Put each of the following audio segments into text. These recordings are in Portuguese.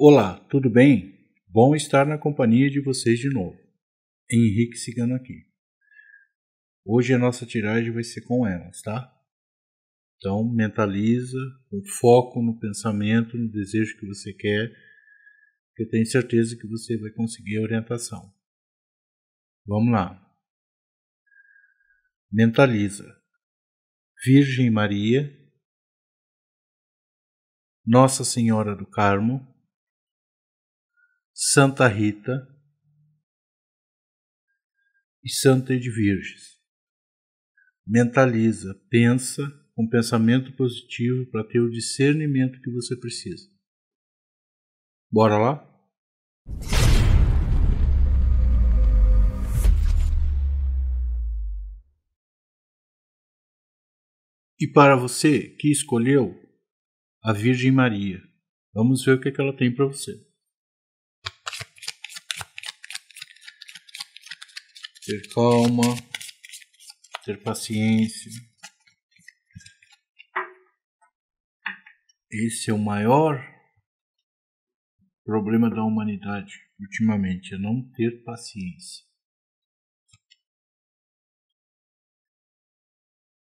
Olá, tudo bem? Bom estar na companhia de vocês de novo. Henrique Cigano aqui. Hoje a nossa tiragem vai ser com elas, tá? Então mentaliza, com foco no pensamento, no desejo que você quer, que eu tenho certeza que você vai conseguir a orientação. Vamos lá. Mentaliza. Virgem Maria, Nossa Senhora do Carmo, Santa Rita e Santa Edvirges. Mentaliza, pensa com um pensamento positivo para ter o discernimento que você precisa. Bora lá? E para você que escolheu a Virgem Maria, vamos ver o que é ela tem para você. ter calma, ter paciência. Esse é o maior problema da humanidade ultimamente, é não ter paciência.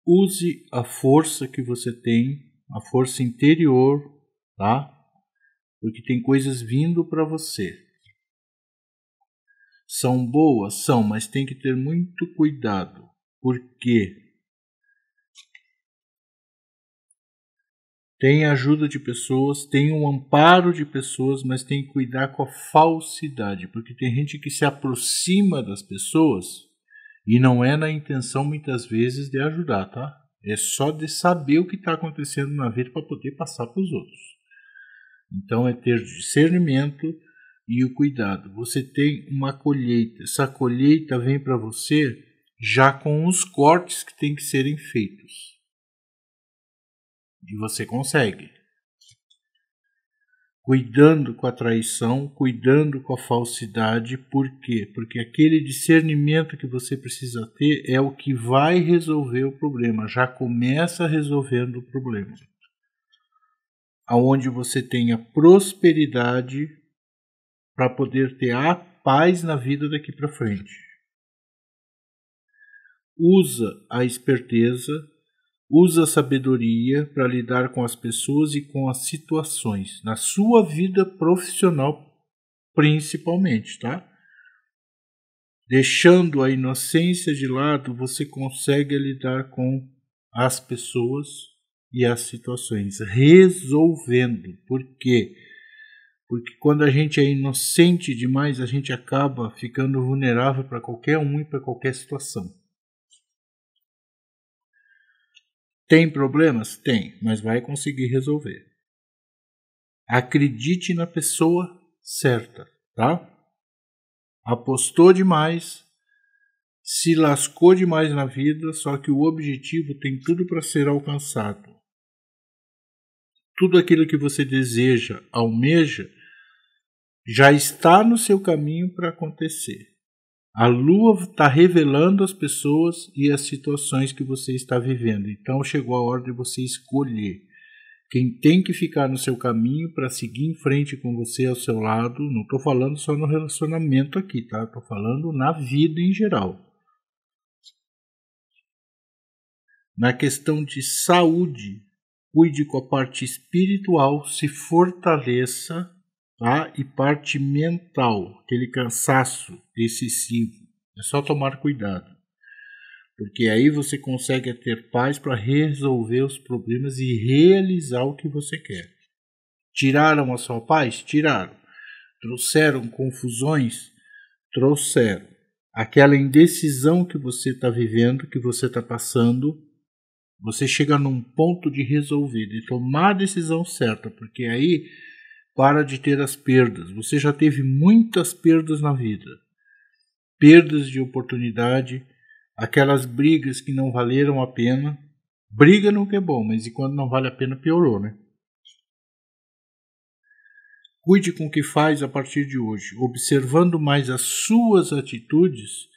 Use a força que você tem, a força interior, tá? Porque tem coisas vindo para você são boas, são, mas tem que ter muito cuidado. porque Tem ajuda de pessoas, tem um amparo de pessoas, mas tem que cuidar com a falsidade, porque tem gente que se aproxima das pessoas e não é na intenção muitas vezes de ajudar, tá? É só de saber o que está acontecendo na vida para poder passar para os outros. Então é ter discernimento, e o cuidado. Você tem uma colheita. Essa colheita vem para você já com os cortes que tem que serem feitos. E você consegue. Cuidando com a traição, cuidando com a falsidade, por quê? Porque aquele discernimento que você precisa ter é o que vai resolver o problema, já começa resolvendo o problema. Aonde você tem a prosperidade para poder ter a paz na vida daqui para frente. Usa a esperteza, usa a sabedoria para lidar com as pessoas e com as situações, na sua vida profissional principalmente, tá? Deixando a inocência de lado, você consegue lidar com as pessoas e as situações, resolvendo, porque porque quando a gente é inocente demais, a gente acaba ficando vulnerável para qualquer um e para qualquer situação. Tem problemas? Tem, mas vai conseguir resolver. Acredite na pessoa certa, tá? Apostou demais, se lascou demais na vida, só que o objetivo tem tudo para ser alcançado tudo aquilo que você deseja, almeja, já está no seu caminho para acontecer. A lua está revelando as pessoas e as situações que você está vivendo. Então chegou a hora de você escolher. Quem tem que ficar no seu caminho para seguir em frente com você ao seu lado, não estou falando só no relacionamento aqui, tá? Estou falando na vida em geral. Na questão de saúde, cuide com a parte espiritual, se fortaleça tá? e parte mental, aquele cansaço excessivo. É só tomar cuidado, porque aí você consegue ter paz para resolver os problemas e realizar o que você quer. Tiraram a sua paz? Tiraram. Trouxeram confusões? Trouxeram. Aquela indecisão que você está vivendo, que você está passando, você chega num ponto de resolver, de tomar a decisão certa, porque aí para de ter as perdas. Você já teve muitas perdas na vida. Perdas de oportunidade, aquelas brigas que não valeram a pena. Briga nunca é bom, mas e quando não vale a pena, piorou, né? Cuide com o que faz a partir de hoje, observando mais as suas atitudes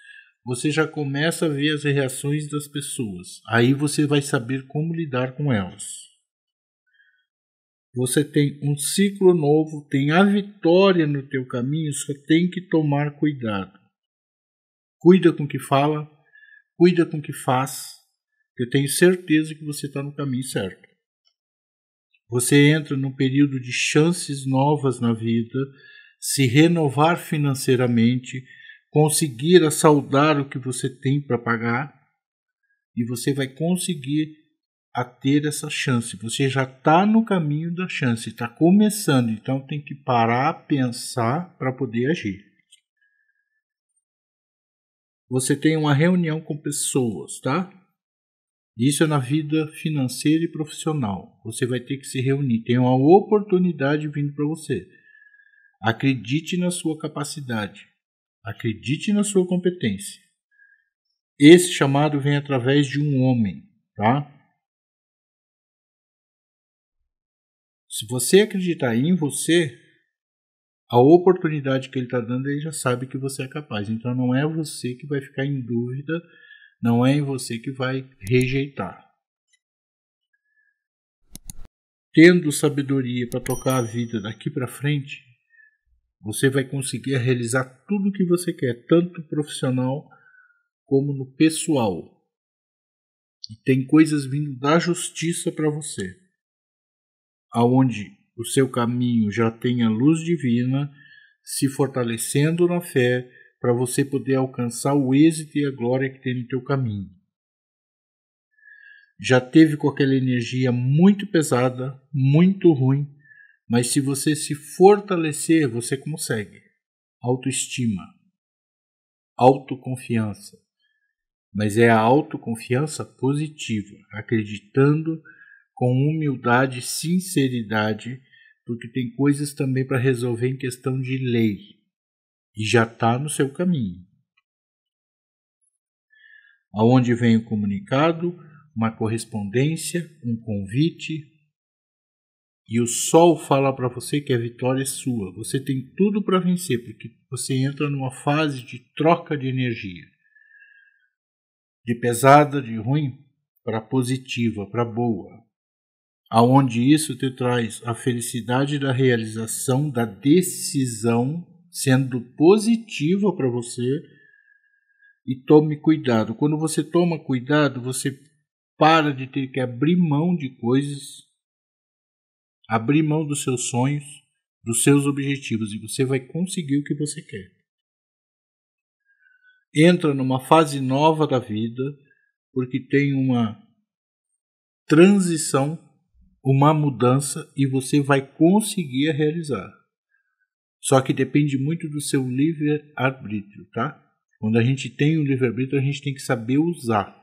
você já começa a ver as reações das pessoas. Aí você vai saber como lidar com elas. Você tem um ciclo novo, tem a vitória no teu caminho, só tem que tomar cuidado. Cuida com o que fala, cuida com o que faz. Eu tenho certeza que você está no caminho certo. Você entra num período de chances novas na vida, se renovar financeiramente, conseguir assaudar o que você tem para pagar e você vai conseguir a ter essa chance. Você já está no caminho da chance, está começando, então tem que parar, pensar para poder agir. Você tem uma reunião com pessoas, tá? Isso é na vida financeira e profissional. Você vai ter que se reunir. Tem uma oportunidade vindo para você. Acredite na sua capacidade. Acredite na sua competência. Esse chamado vem através de um homem, tá? Se você acreditar em você, a oportunidade que ele está dando, ele já sabe que você é capaz. Então não é você que vai ficar em dúvida, não é em você que vai rejeitar. Tendo sabedoria para tocar a vida daqui para frente, você vai conseguir realizar tudo o que você quer, tanto profissional como no pessoal. E tem coisas vindo da justiça para você, aonde o seu caminho já tem a luz divina se fortalecendo na fé para você poder alcançar o êxito e a glória que tem no teu caminho. Já teve com aquela energia muito pesada, muito ruim, mas se você se fortalecer, você consegue. Autoestima, autoconfiança. Mas é a autoconfiança positiva, acreditando com humildade e sinceridade, porque tem coisas também para resolver em questão de lei e já está no seu caminho. Aonde vem o comunicado, uma correspondência, um convite, e o sol fala para você que a vitória é sua. Você tem tudo para vencer, porque você entra numa fase de troca de energia. De pesada, de ruim, para positiva, para boa. Aonde isso te traz a felicidade da realização da decisão sendo positiva para você. E tome cuidado. Quando você toma cuidado, você para de ter que abrir mão de coisas abrir mão dos seus sonhos, dos seus objetivos e você vai conseguir o que você quer. Entra numa fase nova da vida, porque tem uma transição, uma mudança e você vai conseguir realizar. Só que depende muito do seu livre-arbítrio, tá? Quando a gente tem o um livre-arbítrio, a gente tem que saber usar.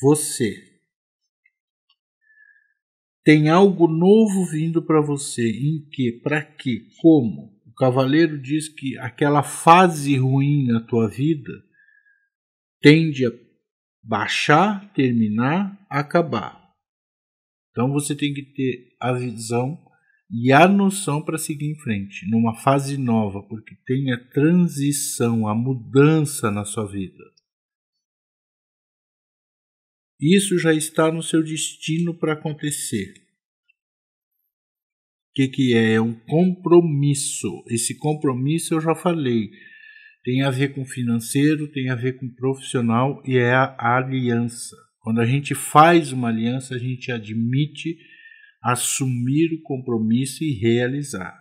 Você tem algo novo vindo para você. Em que? Para que? Como? O cavaleiro diz que aquela fase ruim na tua vida tende a baixar, terminar, acabar. Então você tem que ter a visão e a noção para seguir em frente, numa fase nova, porque tem a transição, a mudança na sua vida. Isso já está no seu destino para acontecer. O que, que é? É um compromisso. Esse compromisso eu já falei. Tem a ver com financeiro, tem a ver com profissional e é a aliança. Quando a gente faz uma aliança, a gente admite assumir o compromisso e realizar.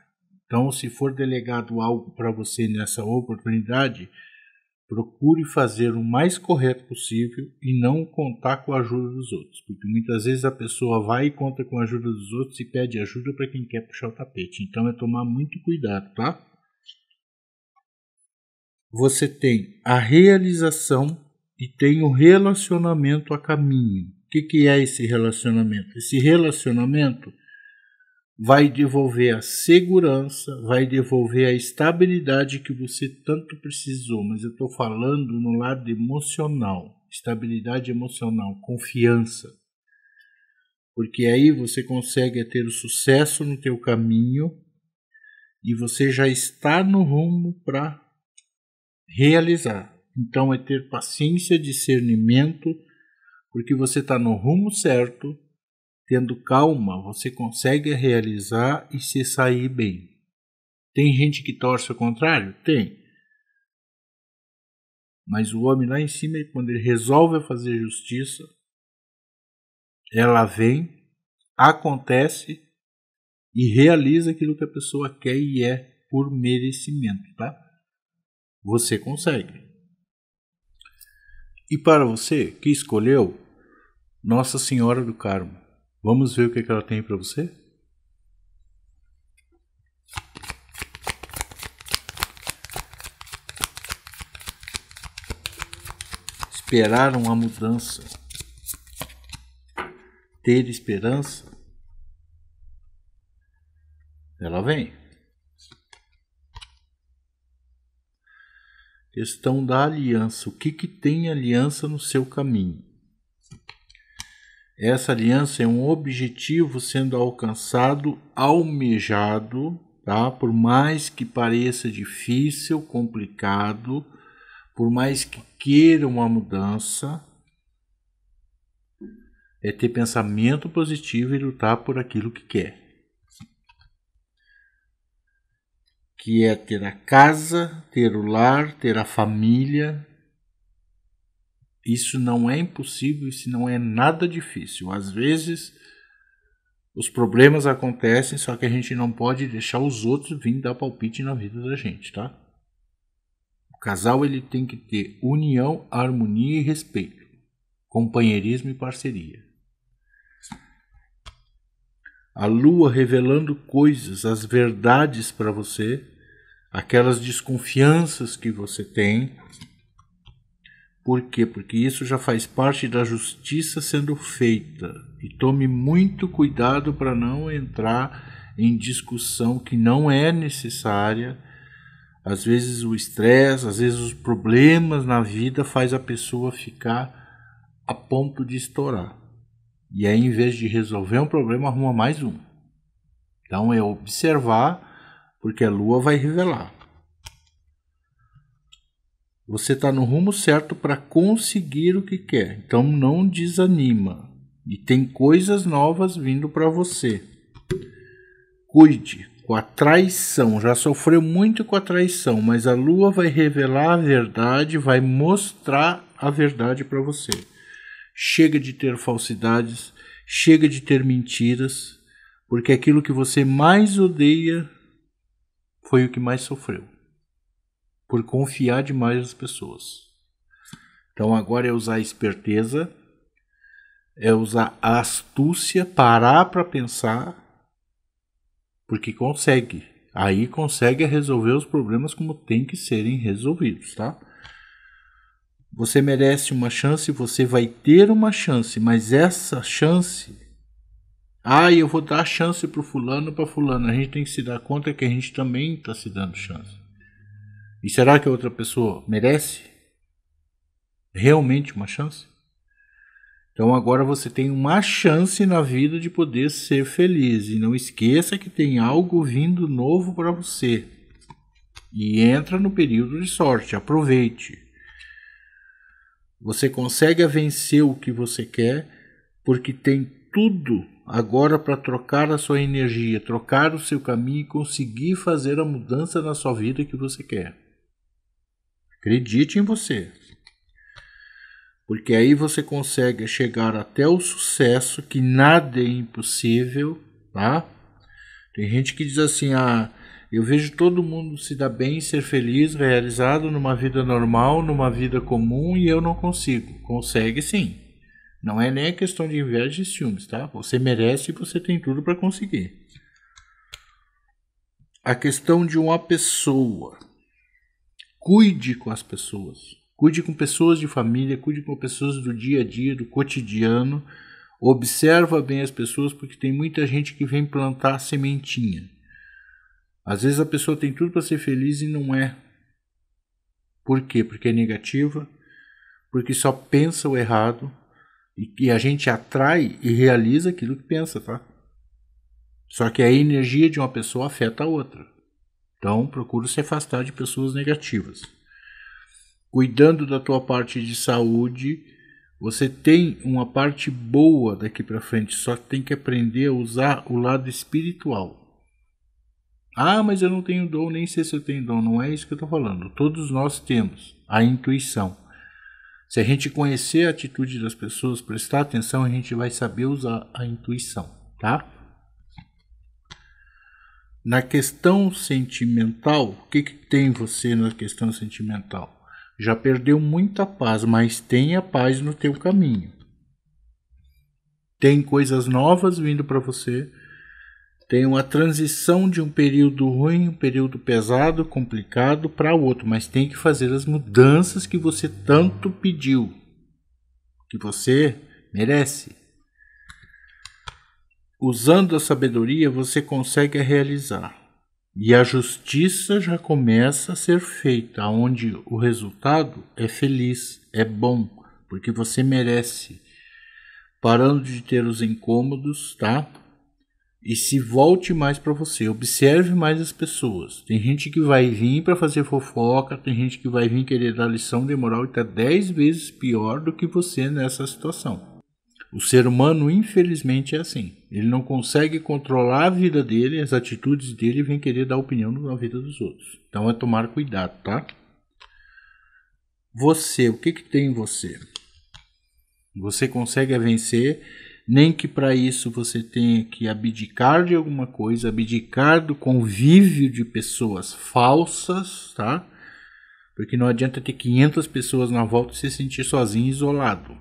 Então, se for delegado algo para você nessa oportunidade, Procure fazer o mais correto possível e não contar com a ajuda dos outros, porque muitas vezes a pessoa vai e conta com a ajuda dos outros e pede ajuda para quem quer puxar o tapete. Então é tomar muito cuidado, tá? Você tem a realização e tem o relacionamento a caminho. O que, que é esse relacionamento? Esse relacionamento vai devolver a segurança, vai devolver a estabilidade que você tanto precisou, mas eu estou falando no lado emocional, estabilidade emocional, confiança. Porque aí você consegue é ter o sucesso no teu caminho e você já está no rumo para realizar. Então é ter paciência, discernimento, porque você está no rumo certo Tendo calma, você consegue realizar e se sair bem. Tem gente que torce o contrário? Tem. Mas o homem lá em cima, quando ele resolve fazer justiça, ela vem, acontece e realiza aquilo que a pessoa quer e é por merecimento, tá? Você consegue. E para você que escolheu Nossa Senhora do Carmo, Vamos ver o que, ela tem para você? Esperaram a mudança. Ter esperança. Ela vem. Questão da aliança. O que, que tem aliança no seu caminho? Essa aliança é um objetivo sendo alcançado, almejado, tá? Por mais que pareça difícil, complicado, por mais que queira uma mudança, é ter pensamento positivo e lutar por aquilo que quer. Que é ter a casa, ter o lar, ter a família, isso não é impossível, isso não é nada difícil. Às vezes os problemas acontecem, só que a gente não pode deixar os outros vir dar palpite na vida da gente, tá? O casal ele tem que ter união, harmonia e respeito, companheirismo e parceria. A lua revelando coisas, as verdades para você, aquelas desconfianças que você tem, por quê? Porque isso já faz parte da justiça sendo feita. E tome muito cuidado para não entrar em discussão que não é necessária. Às vezes o estresse, às vezes os problemas na vida faz a pessoa ficar a ponto de estourar. E aí, em vez de resolver um problema, arruma mais um. Então é observar, porque a lua vai revelar. Você está no rumo certo para conseguir o que quer. Então não desanima. E tem coisas novas vindo para você. Cuide com a traição. Já sofreu muito com a traição, mas a lua vai revelar a verdade, vai mostrar a verdade para você. Chega de ter falsidades, chega de ter mentiras, porque aquilo que você mais odeia foi o que mais sofreu por confiar demais nas pessoas. Então agora é usar a esperteza, é usar a astúcia, parar para pensar, porque consegue. Aí consegue resolver os problemas como tem que serem resolvidos, tá? Você merece uma chance, você vai ter uma chance, mas essa chance. Ah, eu vou dar chance pro fulano, para fulano. A gente tem que se dar conta que a gente também está se dando chance. E será que a outra pessoa merece realmente uma chance? Então agora você tem uma chance na vida de poder ser feliz e não esqueça que tem algo vindo novo para você. E entra no período de sorte, aproveite. Você consegue vencer o que você quer porque tem tudo agora para trocar a sua energia, trocar o seu caminho e conseguir fazer a mudança na sua vida que você quer. Acredite em você. Porque aí você consegue chegar até o sucesso, que nada é impossível, tá? Tem gente que diz assim: ah, eu vejo todo mundo se dar bem, ser feliz, realizado numa vida normal, numa vida comum e eu não consigo. Consegue sim. Não é nem a questão de inveja e ciúmes, tá? Você merece e você tem tudo para conseguir. A questão de uma pessoa Cuide com as pessoas. Cuide com pessoas de família, cuide com pessoas do dia a dia, do cotidiano. Observa bem as pessoas, porque tem muita gente que vem plantar sementinha. Às vezes a pessoa tem tudo para ser feliz e não é. Por quê? Porque é negativa, porque só pensa o errado e, e a gente atrai e realiza aquilo que pensa, tá? Só que a energia de uma pessoa afeta a outra. Então, procura se afastar de pessoas negativas. Cuidando da tua parte de saúde, você tem uma parte boa daqui para frente, só que tem que aprender a usar o lado espiritual. Ah, mas eu não tenho dom, nem sei se eu tenho dom. Não é isso que eu estou falando. Todos nós temos a intuição. Se a gente conhecer a atitude das pessoas, prestar atenção, a gente vai saber usar a intuição, tá? Na questão sentimental, o que, que tem você na questão sentimental? Já perdeu muita paz, mas tenha paz no teu caminho. Tem coisas novas vindo para você. Tem uma transição de um período ruim, um período pesado, complicado para outro, mas tem que fazer as mudanças que você tanto pediu, que você merece. Usando a sabedoria, você consegue a realizar. E a justiça já começa a ser feita, onde o resultado é feliz, é bom, porque você merece. Parando de ter os incômodos, tá? E se volte mais para você, observe mais as pessoas. Tem gente que vai vir para fazer fofoca, tem gente que vai vir querer dar lição de moral e tá 10 vezes pior do que você nessa situação. O ser humano, infelizmente, é assim. Ele não consegue controlar a vida dele, as atitudes dele e vem querer dar opinião na vida dos outros. Então é tomar cuidado, tá? Você, o que, que tem em você? Você consegue vencer, nem que para isso você tenha que abdicar de alguma coisa, abdicar do convívio de pessoas falsas, tá? Porque não adianta ter 500 pessoas na volta e se sentir sozinho, isolado.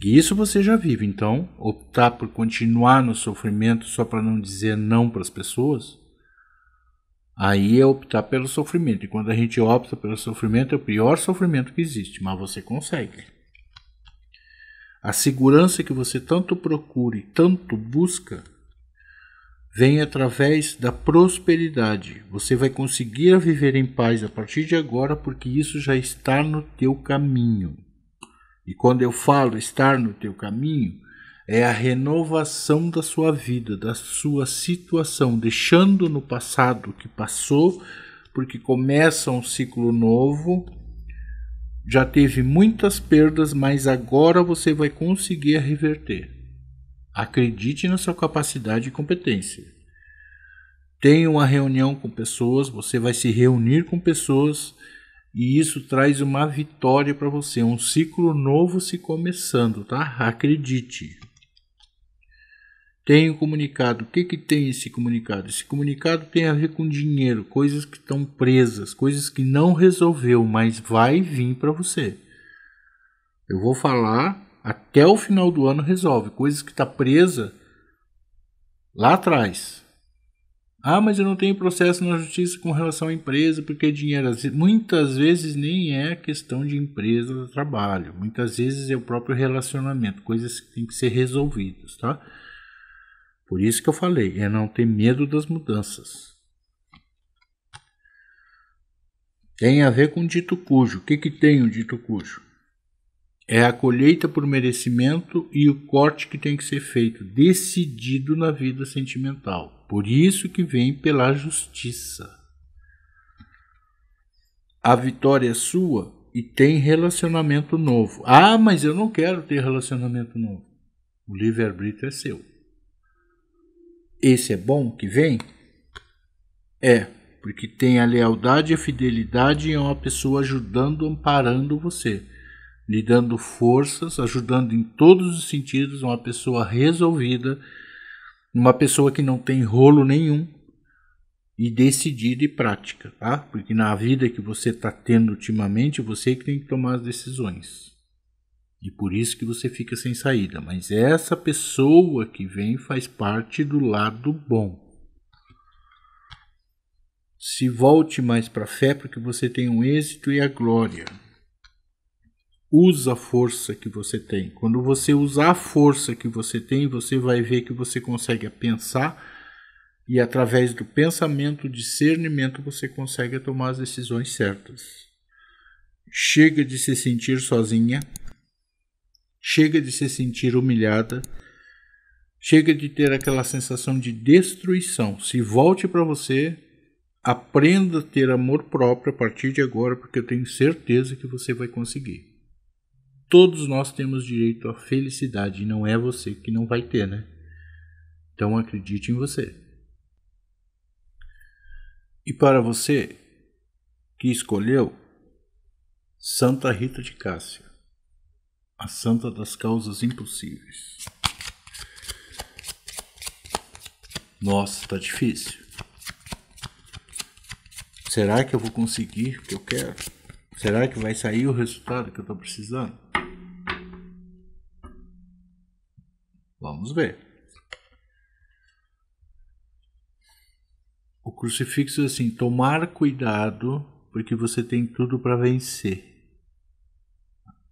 E isso você já vive, então optar por continuar no sofrimento só para não dizer não para as pessoas, aí é optar pelo sofrimento. E quando a gente opta pelo sofrimento, é o pior sofrimento que existe, mas você consegue. A segurança que você tanto procura e tanto busca vem através da prosperidade. Você vai conseguir viver em paz a partir de agora porque isso já está no teu caminho. E quando eu falo estar no teu caminho, é a renovação da sua vida, da sua situação, deixando no passado o que passou, porque começa um ciclo novo. Já teve muitas perdas, mas agora você vai conseguir reverter. Acredite na sua capacidade e competência. Tenha uma reunião com pessoas, você vai se reunir com pessoas e isso traz uma vitória para você, um ciclo novo se começando, tá? Acredite. tenho comunicado. O que, que tem esse comunicado? Esse comunicado tem a ver com dinheiro, coisas que estão presas, coisas que não resolveu, mas vai vir para você. Eu vou falar até o final do ano resolve, coisas que está presa lá atrás. Ah, mas eu não tenho processo na justiça com relação à empresa, porque dinheiro muitas vezes nem é questão de empresa do trabalho. Muitas vezes é o próprio relacionamento, coisas que têm que ser resolvidas, tá? Por isso que eu falei, é não ter medo das mudanças. Tem a ver com dito cujo. O que, que tem o dito cujo? É a colheita por merecimento e o corte que tem que ser feito, decidido na vida sentimental por isso que vem pela justiça. A vitória é sua e tem relacionamento novo. Ah, mas eu não quero ter relacionamento novo. O livre-arbítrio é seu. Esse é bom que vem? É, porque tem a lealdade e a fidelidade e é uma pessoa ajudando, amparando você, lhe dando forças, ajudando em todos os sentidos, uma pessoa resolvida uma pessoa que não tem rolo nenhum e decidida e prática, tá? Porque na vida que você está tendo ultimamente, você é que tem que tomar as decisões. E por isso que você fica sem saída. Mas essa pessoa que vem faz parte do lado bom. Se volte mais para a fé, porque você tem um êxito e a glória. Usa a força que você tem. Quando você usar a força que você tem, você vai ver que você consegue pensar e através do pensamento, discernimento, você consegue tomar as decisões certas. Chega de se sentir sozinha, chega de se sentir humilhada, chega de ter aquela sensação de destruição. Se volte para você, aprenda a ter amor próprio a partir de agora, porque eu tenho certeza que você vai conseguir todos nós temos direito à felicidade, e não é você que não vai ter, né? Então acredite em você. E para você que escolheu Santa Rita de Cássia, a santa das causas impossíveis. Nossa, tá difícil. Será que eu vou conseguir o que eu quero? Será que vai sair o resultado que eu estou precisando? Vamos ver. O crucifixo é assim, tomar cuidado, porque você tem tudo para vencer.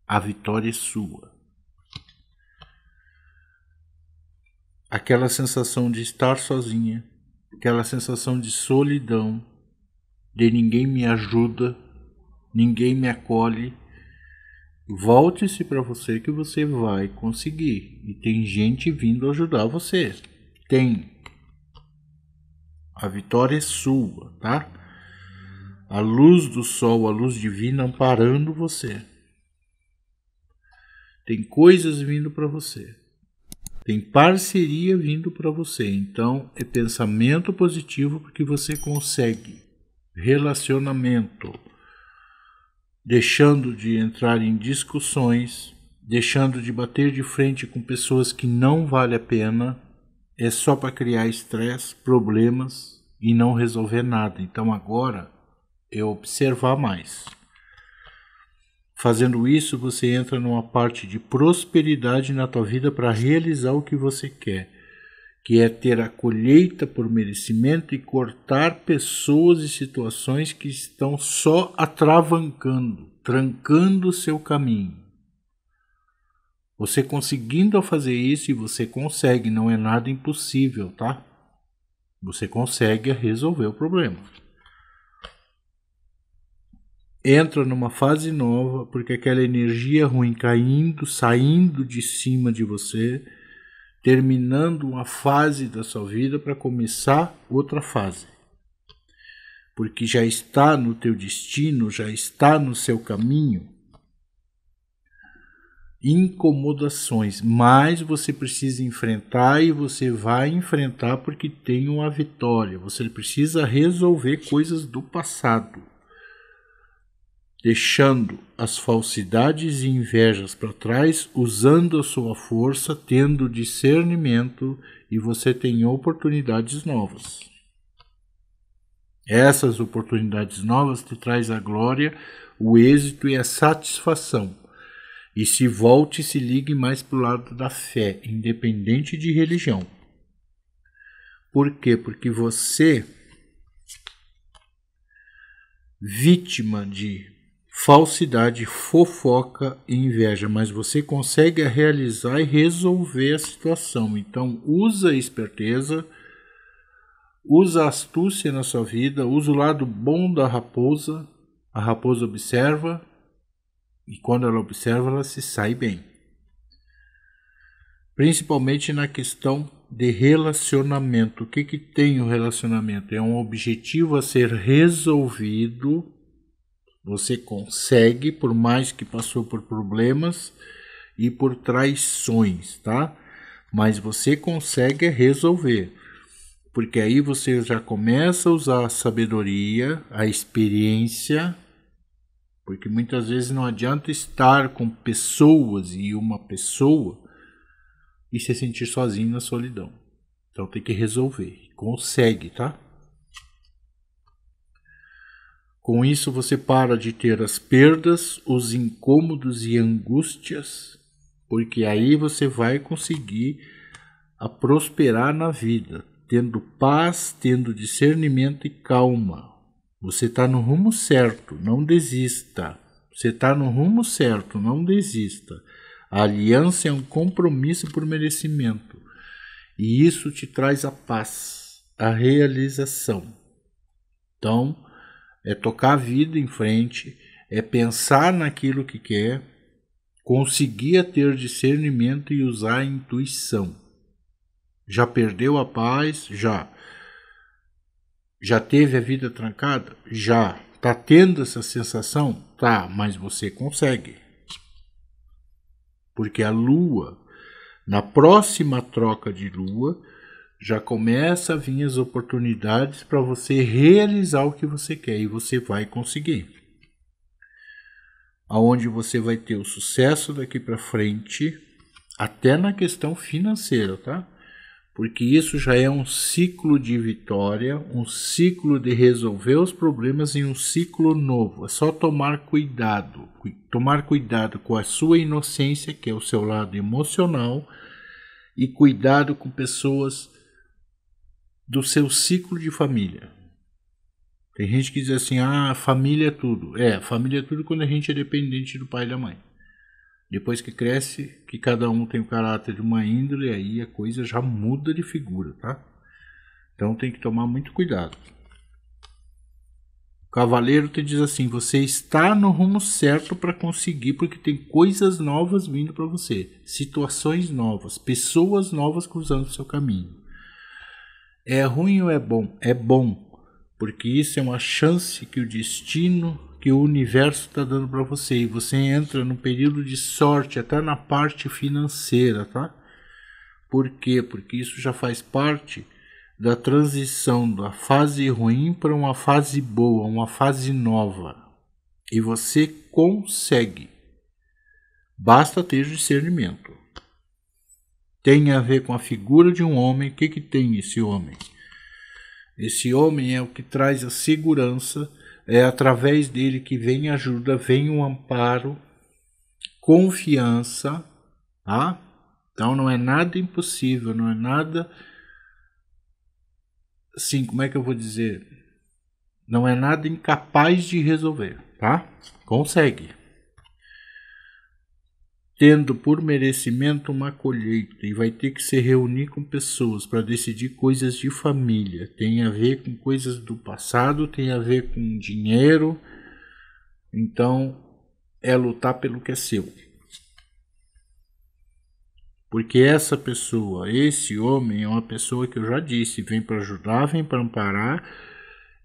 A vitória é sua. Aquela sensação de estar sozinha, aquela sensação de solidão, de ninguém me ajuda, ninguém me acolhe Volte-se para você que você vai conseguir. E tem gente vindo ajudar você. Tem. A vitória é sua, tá? A luz do sol, a luz divina amparando você. Tem coisas vindo para você. Tem parceria vindo para você. Então, é pensamento positivo porque você consegue. Relacionamento deixando de entrar em discussões, deixando de bater de frente com pessoas que não vale a pena, é só para criar estresse, problemas e não resolver nada. Então agora é observar mais. Fazendo isso, você entra numa parte de prosperidade na tua vida para realizar o que você quer que é ter a colheita por merecimento e cortar pessoas e situações que estão só atravancando, trancando seu caminho. Você conseguindo fazer isso, e você consegue, não é nada impossível, tá? Você consegue resolver o problema. Entra numa fase nova, porque aquela energia ruim caindo, saindo de cima de você, terminando uma fase da sua vida para começar outra fase. Porque já está no teu destino, já está no seu caminho. Incomodações, mas você precisa enfrentar e você vai enfrentar porque tem uma vitória. Você precisa resolver coisas do passado deixando as falsidades e invejas para trás, usando a sua força, tendo discernimento e você tem oportunidades novas. Essas oportunidades novas te traz a glória, o êxito e a satisfação. E se volte e se ligue mais para o lado da fé, independente de religião. Por quê? Porque você, vítima de falsidade, fofoca e inveja, mas você consegue realizar e resolver a situação. Então, usa a esperteza, usa a astúcia na sua vida, usa o lado bom da raposa. A raposa observa e quando ela observa, ela se sai bem. Principalmente na questão de relacionamento. O que, que tem o relacionamento? É um objetivo a ser resolvido você consegue, por mais que passou por problemas e por traições, tá? Mas você consegue resolver. Porque aí você já começa a usar a sabedoria, a experiência, porque muitas vezes não adianta estar com pessoas e uma pessoa e se sentir sozinho na solidão. Então tem que resolver. Consegue, tá? Com isso, você para de ter as perdas, os incômodos e angústias, porque aí você vai conseguir a prosperar na vida, tendo paz, tendo discernimento e calma. Você está no rumo certo, não desista. Você está no rumo certo, não desista. A aliança é um compromisso por merecimento. E isso te traz a paz, a realização. Então, é tocar a vida em frente, é pensar naquilo que quer, conseguir ter discernimento e usar a intuição. Já perdeu a paz? Já. Já teve a vida trancada? Já. Tá tendo essa sensação? Tá, mas você consegue. Porque a lua, na próxima troca de lua, já começa a vir as oportunidades para você realizar o que você quer e você vai conseguir. Aonde você vai ter o sucesso daqui para frente, até na questão financeira, tá? Porque isso já é um ciclo de vitória, um ciclo de resolver os problemas em um ciclo novo. É só tomar cuidado, tomar cuidado com a sua inocência, que é o seu lado emocional, e cuidado com pessoas do seu ciclo de família. Tem gente que diz assim: ah, família é tudo. É, família é tudo quando a gente é dependente do pai e da mãe. Depois que cresce, que cada um tem o caráter de uma índole, aí a coisa já muda de figura, tá? Então tem que tomar muito cuidado. O cavaleiro te diz assim: você está no rumo certo para conseguir, porque tem coisas novas vindo para você, situações novas, pessoas novas cruzando o seu caminho. É ruim ou é bom? É bom, porque isso é uma chance que o destino, que o universo está dando para você. E você entra no período de sorte, até na parte financeira, tá? Por quê? Porque isso já faz parte da transição da fase ruim para uma fase boa, uma fase nova. E você consegue. Basta ter discernimento tem a ver com a figura de um homem. O que, que tem esse homem? Esse homem é o que traz a segurança, é através dele que vem ajuda, vem o um amparo, confiança, tá? Então não é nada impossível, não é nada assim, como é que eu vou dizer? Não é nada incapaz de resolver, tá? Consegue tendo por merecimento uma colheita e vai ter que se reunir com pessoas para decidir coisas de família. Tem a ver com coisas do passado, tem a ver com dinheiro. Então é lutar pelo que é seu. Porque essa pessoa, esse homem, é uma pessoa que eu já disse, vem para ajudar, vem para amparar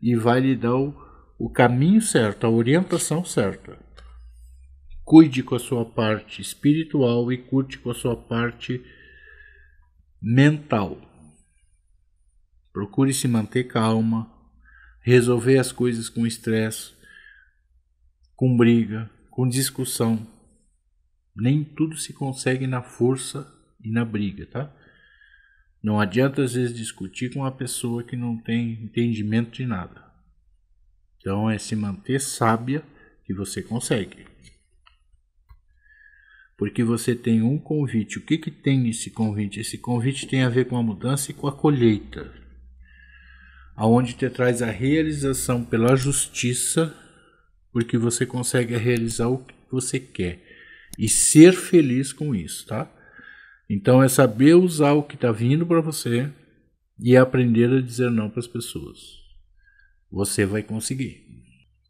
e vai lhe dar o, o caminho certo, a orientação certa cuide com a sua parte espiritual e curte com a sua parte mental. Procure se manter calma, resolver as coisas com estresse, com briga, com discussão. Nem tudo se consegue na força e na briga, tá? Não adianta às vezes discutir com uma pessoa que não tem entendimento de nada. Então é se manter sábia que você consegue porque você tem um convite. O que, que tem nesse convite? Esse convite tem a ver com a mudança e com a colheita, aonde te traz a realização pela justiça, porque você consegue realizar o que você quer e ser feliz com isso, tá? Então é saber usar o que está vindo para você e aprender a dizer não para as pessoas. Você vai conseguir.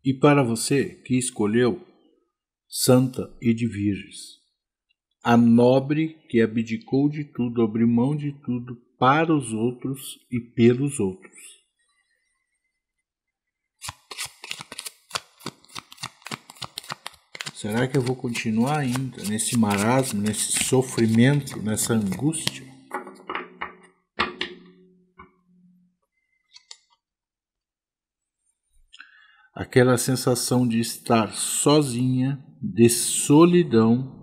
E para você que escolheu Santa e de Virgens, a nobre que abdicou de tudo, abriu mão de tudo para os outros e pelos outros. Será que eu vou continuar ainda nesse marasmo, nesse sofrimento, nessa angústia? Aquela sensação de estar sozinha, de solidão,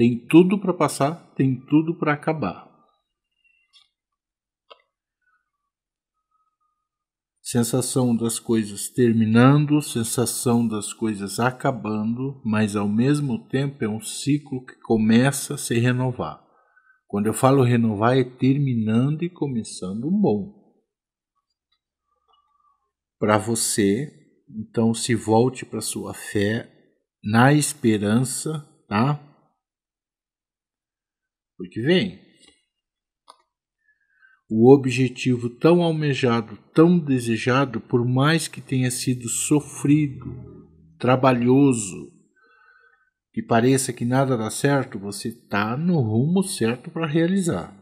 tem tudo para passar, tem tudo para acabar. sensação das coisas terminando, sensação das coisas acabando, mas ao mesmo tempo é um ciclo que começa a se renovar. Quando eu falo renovar, é terminando e começando um bom. Para você, então se volte para sua fé na esperança, tá? Porque vem. O objetivo tão almejado, tão desejado, por mais que tenha sido sofrido, trabalhoso, que pareça que nada dá certo, você está no rumo certo para realizar.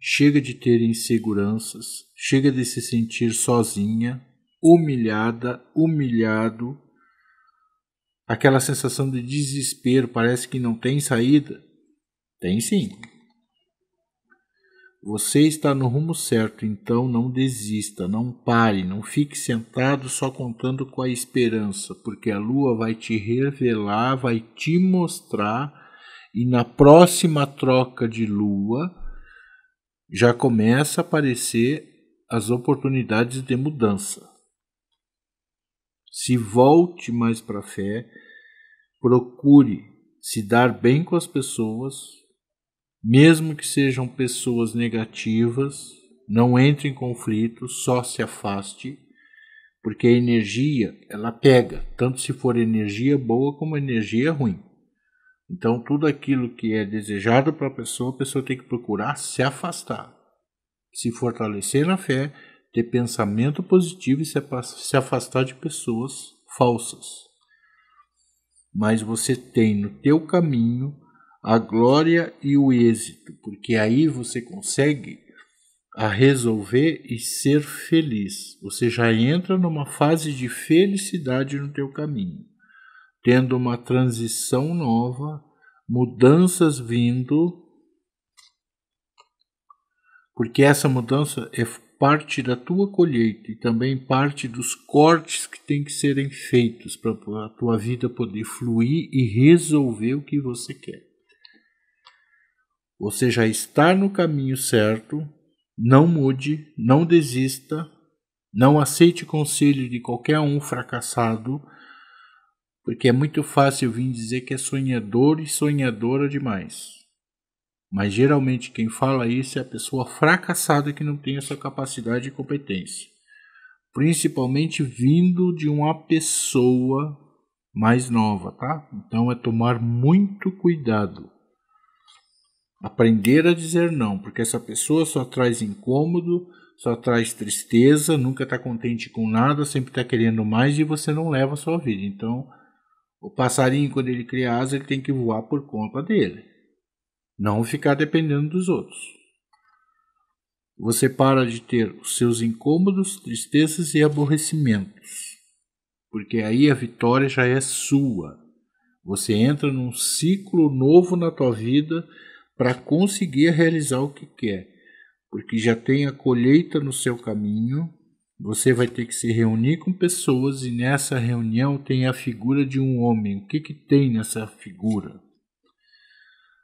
Chega de ter inseguranças, chega de se sentir sozinha, humilhada, humilhado, aquela sensação de desespero, parece que não tem saída. Tem sim. Você está no rumo certo, então não desista, não pare, não fique sentado só contando com a esperança, porque a lua vai te revelar, vai te mostrar, e na próxima troca de lua já começa a aparecer as oportunidades de mudança. Se volte mais para a fé, procure se dar bem com as pessoas, mesmo que sejam pessoas negativas, não entre em conflito, só se afaste, porque a energia ela pega, tanto se for energia boa como energia ruim. Então, tudo aquilo que é desejado para a pessoa, a pessoa tem que procurar se afastar, se fortalecer na fé, ter pensamento positivo e se afastar de pessoas falsas. Mas você tem no teu caminho a glória e o êxito, porque aí você consegue a resolver e ser feliz. Você já entra numa fase de felicidade no teu caminho, tendo uma transição nova, mudanças vindo, porque essa mudança é parte da tua colheita e também parte dos cortes que tem que serem feitos para a tua vida poder fluir e resolver o que você quer. Você já está no caminho certo, não mude, não desista, não aceite conselho de qualquer um fracassado, porque é muito fácil vir dizer que é sonhador e sonhadora demais. Mas geralmente quem fala isso é a pessoa fracassada que não tem essa capacidade e competência, principalmente vindo de uma pessoa mais nova, tá? Então é tomar muito cuidado. Aprender a dizer não, porque essa pessoa só traz incômodo, só traz tristeza, nunca está contente com nada, sempre está querendo mais e você não leva a sua vida. Então, o passarinho, quando ele cria asa, ele tem que voar por conta dele, não ficar dependendo dos outros. Você para de ter os seus incômodos, tristezas e aborrecimentos, porque aí a vitória já é sua. Você entra num ciclo novo na tua vida para conseguir realizar o que quer, porque já tem a colheita no seu caminho. Você vai ter que se reunir com pessoas e nessa reunião tem a figura de um homem. O que, que tem nessa figura?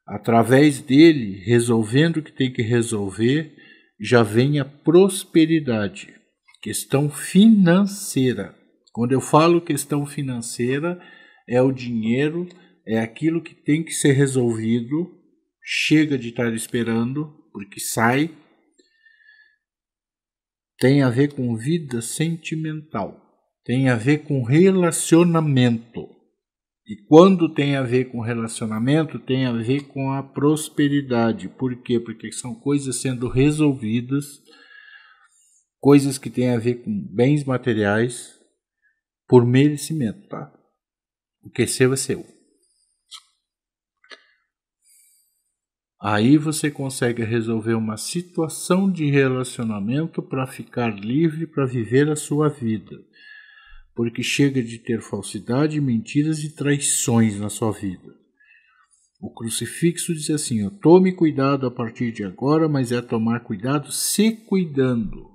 Através dele, resolvendo o que tem que resolver, já vem a prosperidade, questão financeira. Quando eu falo questão financeira, é o dinheiro, é aquilo que tem que ser resolvido chega de estar esperando, porque sai, tem a ver com vida sentimental, tem a ver com relacionamento. E quando tem a ver com relacionamento, tem a ver com a prosperidade. Por quê? Porque são coisas sendo resolvidas, coisas que têm a ver com bens materiais por merecimento, tá? O que é seu é seu. Aí você consegue resolver uma situação de relacionamento para ficar livre para viver a sua vida. Porque chega de ter falsidade, mentiras e traições na sua vida. O crucifixo diz assim: ó, tome cuidado a partir de agora, mas é tomar cuidado se cuidando.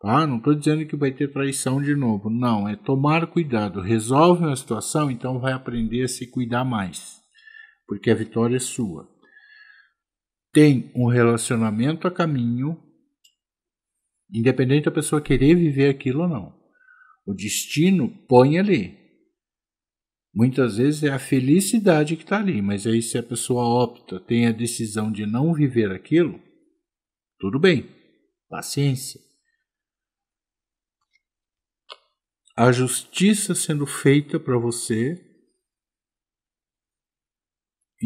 Tá? Não estou dizendo que vai ter traição de novo. Não, é tomar cuidado. Resolve uma situação, então vai aprender a se cuidar mais. Porque a vitória é sua tem um relacionamento a caminho, independente da pessoa querer viver aquilo ou não. O destino põe ali. Muitas vezes é a felicidade que está ali, mas aí se a pessoa opta, tem a decisão de não viver aquilo, tudo bem, paciência. A justiça sendo feita para você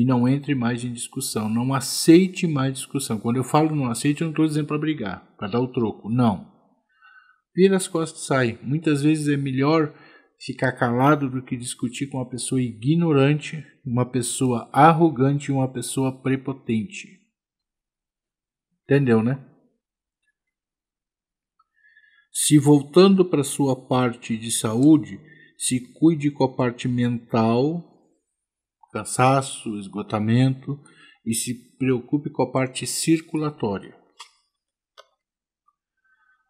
e não entre mais em discussão. Não aceite mais discussão. Quando eu falo não aceite, eu não estou dizendo para brigar, para dar o troco. Não. Vira as costas e sai. Muitas vezes é melhor ficar calado do que discutir com uma pessoa ignorante, uma pessoa arrogante, uma pessoa prepotente. Entendeu, né? Se voltando para sua parte de saúde, se cuide com a parte mental, cansaço, esgotamento e se preocupe com a parte circulatória.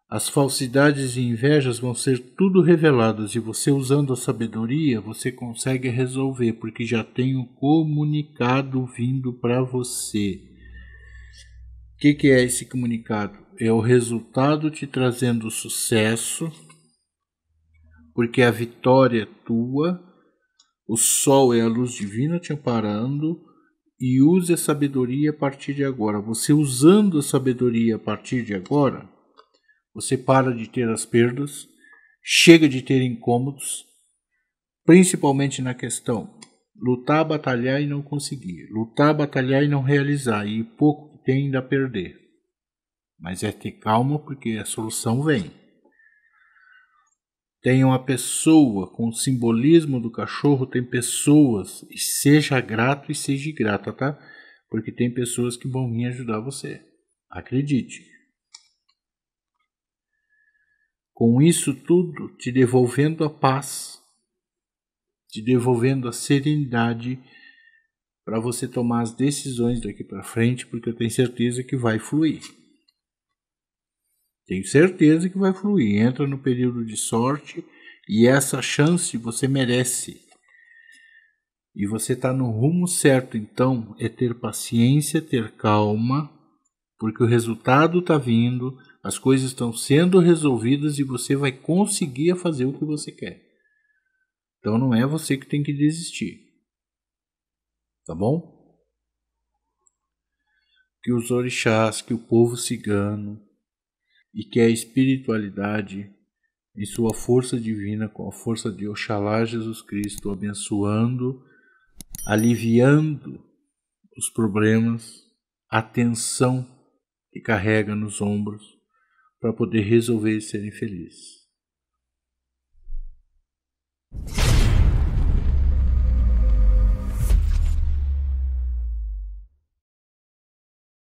As falsidades e invejas vão ser tudo reveladas e você usando a sabedoria, você consegue resolver, porque já tem um comunicado vindo para você. O que, que é esse comunicado? É o resultado te trazendo sucesso, porque a vitória é tua o sol é a luz divina te amparando e use a sabedoria a partir de agora. Você usando a sabedoria a partir de agora, você para de ter as perdas, chega de ter incômodos, principalmente na questão lutar, batalhar e não conseguir, lutar, batalhar e não realizar, e pouco que tem ainda a perder. Mas é ter calma porque a solução vem tem uma pessoa com o simbolismo do cachorro, tem pessoas, e seja grato e seja grata, tá? Porque tem pessoas que vão vir ajudar você. Acredite. Com isso tudo, te devolvendo a paz, te devolvendo a serenidade para você tomar as decisões daqui para frente, porque eu tenho certeza que vai fluir. Tenho certeza que vai fluir. Entra no período de sorte e essa chance você merece. E você está no rumo certo, então é ter paciência, ter calma, porque o resultado está vindo, as coisas estão sendo resolvidas e você vai conseguir fazer o que você quer. Então não é você que tem que desistir. Tá bom? Que os orixás, que o povo cigano, e que a espiritualidade, em sua força divina, com a força de Oxalá Jesus Cristo, abençoando, aliviando os problemas, a tensão que carrega nos ombros para poder resolver e serem felizes.